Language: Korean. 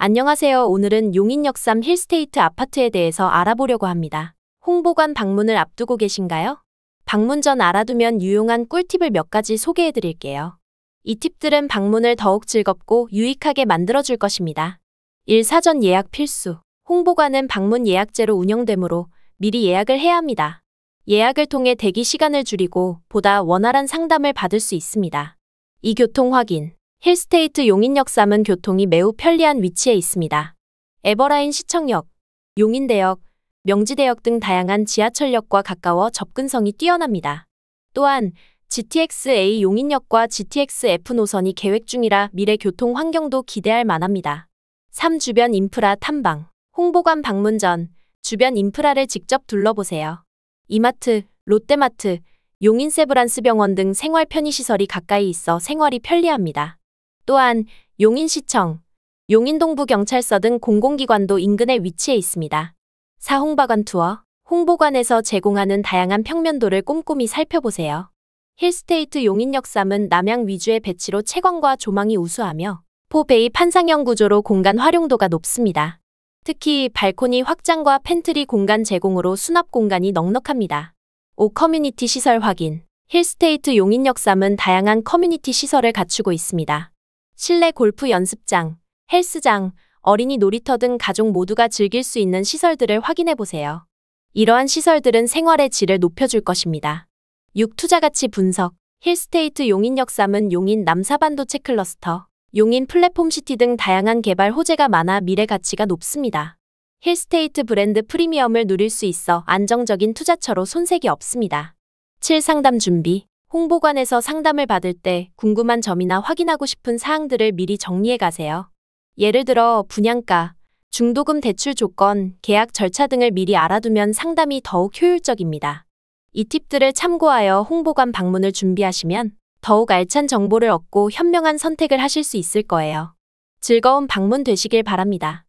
안녕하세요. 오늘은 용인역 3 힐스테이트 아파트에 대해서 알아보려고 합니다. 홍보관 방문을 앞두고 계신가요? 방문 전 알아두면 유용한 꿀팁을 몇 가지 소개해 드릴게요. 이 팁들은 방문을 더욱 즐겁고 유익하게 만들어 줄 것입니다. 1. 사전 예약 필수. 홍보관은 방문 예약제로 운영되므로 미리 예약을 해야 합니다. 예약을 통해 대기 시간을 줄이고 보다 원활한 상담을 받을 수 있습니다. 이 교통 확인. 힐스테이트 용인역 삼은 교통이 매우 편리한 위치에 있습니다. 에버라인 시청역, 용인대역, 명지대역 등 다양한 지하철역과 가까워 접근성이 뛰어납니다. 또한 GTX-A 용인역과 GTX-F 노선이 계획 중이라 미래 교통 환경도 기대할 만합니다. 3. 주변 인프라 탐방, 홍보관 방문 전 주변 인프라를 직접 둘러보세요. 이마트, 롯데마트, 용인세브란스병원 등 생활 편의시설이 가까이 있어 생활이 편리합니다. 또한 용인시청, 용인동부경찰서 등 공공기관도 인근에 위치해 있습니다. 사홍박관 투어, 홍보관에서 제공하는 다양한 평면도를 꼼꼼히 살펴보세요. 힐스테이트 용인역삼은 남양 위주의 배치로 채광과 조망이 우수하며 포베이 판상형 구조로 공간 활용도가 높습니다. 특히 발코니 확장과 팬트리 공간 제공으로 수납 공간이 넉넉합니다. 5. 커뮤니티 시설 확인 힐스테이트 용인역삼은 다양한 커뮤니티 시설을 갖추고 있습니다. 실내 골프 연습장, 헬스장, 어린이 놀이터 등 가족 모두가 즐길 수 있는 시설들을 확인해 보세요. 이러한 시설들은 생활의 질을 높여줄 것입니다. 6. 투자가치 분석 힐스테이트 용인 역삼은 용인 남사반도 체클러스터, 용인 플랫폼 시티 등 다양한 개발 호재가 많아 미래 가치가 높습니다. 힐스테이트 브랜드 프리미엄을 누릴 수 있어 안정적인 투자처로 손색이 없습니다. 7. 상담 준비 홍보관에서 상담을 받을 때 궁금한 점이나 확인하고 싶은 사항들을 미리 정리해 가세요. 예를 들어 분양가, 중도금 대출 조건, 계약 절차 등을 미리 알아두면 상담이 더욱 효율적입니다. 이 팁들을 참고하여 홍보관 방문을 준비하시면 더욱 알찬 정보를 얻고 현명한 선택을 하실 수 있을 거예요. 즐거운 방문 되시길 바랍니다.